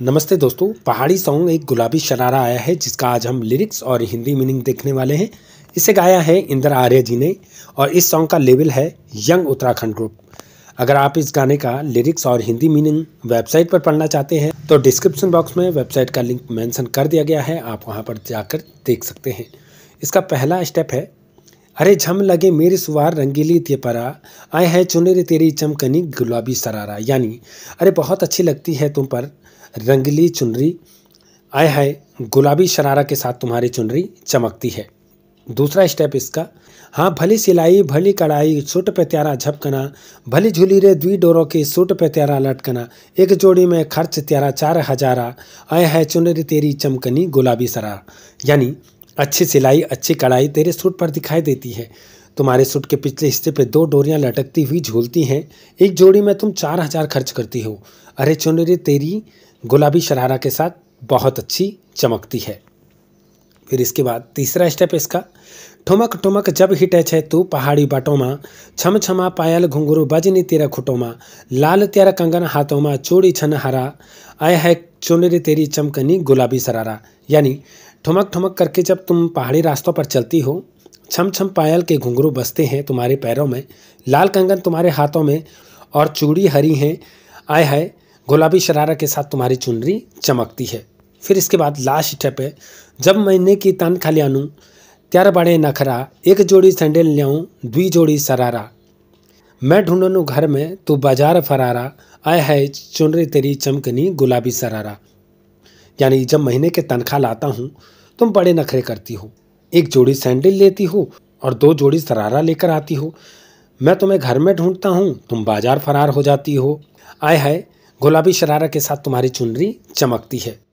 नमस्ते दोस्तों पहाड़ी सॉन्ग एक गुलाबी शरारा आया है जिसका आज हम लिरिक्स और हिंदी मीनिंग देखने वाले हैं इसे गाया है इंदर आर्य जी ने और इस सॉन्ग का लेवल है यंग उत्तराखंड ग्रुप अगर आप इस गाने का लिरिक्स और हिंदी मीनिंग वेबसाइट पर पढ़ना चाहते हैं तो डिस्क्रिप्शन बॉक्स में वेबसाइट का लिंक मैंसन कर दिया गया है आप वहाँ पर जाकर देख सकते हैं इसका पहला स्टेप है अरे झम लगे मेरी सुवार रंगीली परा आए है चुनरे तेरी चमकनी गुलाबी सरारा यानी अरे बहुत अच्छी लगती है तुम पर रंगीली चुनरी आए है गुलाबी शरारा के साथ तुम्हारी चुनरी चमकती है दूसरा स्टेप इसका हाँ भली सिलाई भली कढ़ाई सूट पे त्यारा झपकना भली झुली रे द्वि डोरों के सूट पे त्यारा लटकना एक जोड़ी में खर्च त्यारा चार हजारा आए है चुनरी तेरी चमकनी गुलाबी सरारा यानी अच्छी सिलाई अच्छी कढ़ाई तेरे सूट पर दिखाई देती है तुम्हारे सूट के पिछले हिस्से पर दो डोरियां लटकती हुई झूलती हैं एक जोड़ी में तुम चार हजार खर्च करती हो अरे चुनरी तेरी गुलाबी शरारा के साथ बहुत अच्छी चमकती है फिर इसके बाद तीसरा स्टेप इसका ठुमक ठुमक जब हिटे छे तू पहाड़ी बाटोमा छम छमा पायल घुंघरू बजनी तेरा खुटोमा लाल तेरा कंगन हाथों माँ चूड़ी छन हरा आय है चुनरी तेरी चमकनी गुलाबी सरारा यानी ठुमक ठुमक करके जब तुम पहाड़ी रास्तों पर चलती हो छम छम पायल के घुंघरू बसते हैं तुम्हारे पैरों में लाल कंगन तुम्हारे हाथों में और चूड़ी हरी हैं आय है गुलाबी शरारा के साथ तुम्हारी चुनरी चमकती है फिर इसके बाद लास्ट स्टेप है जब महीने की તનખા त्यार बड़े नखरा एक जोड़ी सैंडल લેવું दुई जोड़ी सरारा मैं ढूंढन घर में तो बाजार फरारा आय है चुनरे तेरी चमकनी गुलाबी सरारा यानी जब महीने के तनख्वाह लाता हूँ तुम बड़े नखरे करती हो एक जोड़ी सैंडल लेती हो और दो जोड़ी सरारा लेकर आती हो मैं तुम्हें घर में ढूंढता हूँ तुम बाजार फरार हो जाती हो आय है गुलाबी शरारा के साथ तुम्हारी चुनरी चमकती है